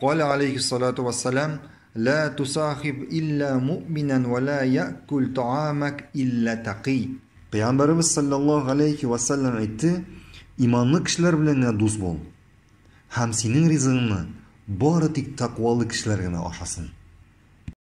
qola Qala alayhissalotu vassalam La tusahib illa mu'minan va la ya'kul ta'amak illa taqi. payg'ambarimiz sallallohu alayhi vasallam aytdi: imonli kishilar bilan do'st bo'l. Ham sening rizqingni bori tik taqvoli kishilargina oshasin.